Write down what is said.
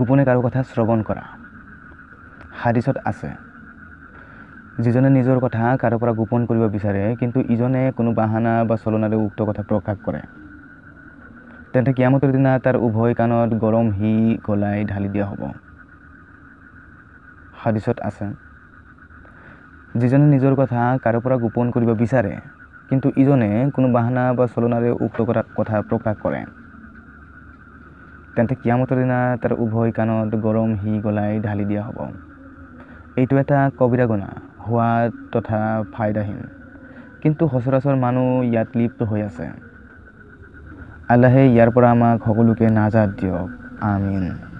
গোপনে কাৰো কথা শ্ৰৱণ কৰা হাদিছত আছে যিজনে নিজৰ কথা কাৰো পৰা গোপন কৰিব বিচাৰে কিন্তু ইজনে কোনো বাহানা বা চলনাৰে উক্ত কথা প্ৰকাশ কৰে তেন্তে কিয়ামতৰ দিনা তাৰ উভয় কাণত গৰম হি গলাই ঢালি দিয়া হ'ব হাদিছত আছে যিজনে নিজৰ কথা কাৰো পৰা গোপন কৰিব বিচাৰে কিন্তু ইজনে কোনো বাহানা বা চলনাৰে উক্ত কথা কথা প্ৰকাশ কৰে তেন্তে কিয়ামতৰ দিনা তাৰ উভয় কাণত গৰম সি গলাই ঢালি দিয়া হ'ব এইটো এটা কবিৰা গুণা হোৱা তথা ফাইদাহীন কিন্তু সচৰাচৰ মানুহ ইয়াত লিপ্ত হৈ আছে আল্লাহে ইয়াৰ পৰা আমাক সকলোকে নাজাত দিয়ক আমিন